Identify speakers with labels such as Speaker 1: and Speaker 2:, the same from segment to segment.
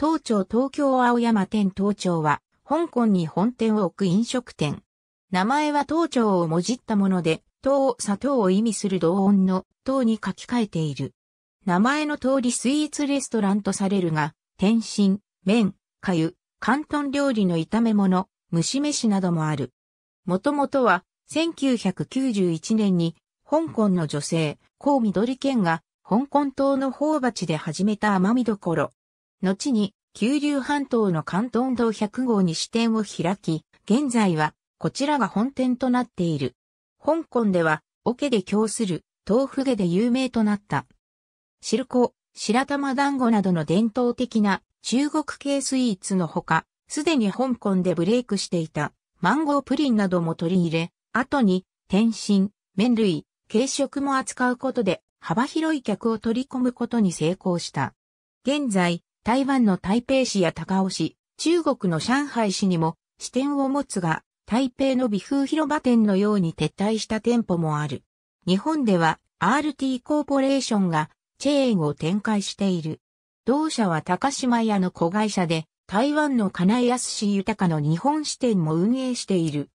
Speaker 1: 東町
Speaker 2: 東京青山店東町は、香港に本店を置く飲食店。名前は東町をもじったもので、を砂糖を意味する同音の東に書き換えている。名前の通りスイーツレストランとされるが、天津、麺、かゆ、関東料理の炒め物、蒸し飯などもある。もともとは、1991年に、香港の女性、高緑県が、香港島の宝鉢で始めた甘みどころ、後に、九龍半島の関東道100号に支店を開き、現在は、こちらが本店となっている。香港では、桶で供する、豆腐毛で有名となった。汁粉、白玉団子などの伝統的な中国系スイーツのほか、すでに香港でブレイクしていたマンゴープリンなども取り入れ、後に点心、麺類、軽食も扱うことで幅広い客を取り込むことに成功した。現在、台湾の台北市や高尾市、中国の上海市にも支店を持つが、台北の美風広場店のように撤退した店舗もある。日本では RT コーポレーションがチェーンを展開している。同社は高島屋の子会社で、台湾の金井康豊の日本支店も運営している。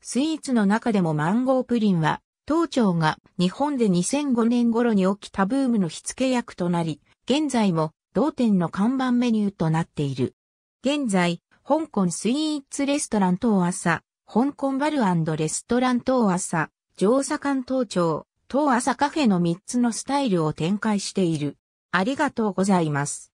Speaker 2: スイーツの中でもマンゴープリンは、当庁が日本で2005年頃に起きたブームの火付け役となり、現在も同店の看板メニューとなっている。現在、香港スイーツレストラン東朝、香港バルレストラン東朝、上車館東町、東朝カフェの3つのスタイルを展開している。ありがとうございます。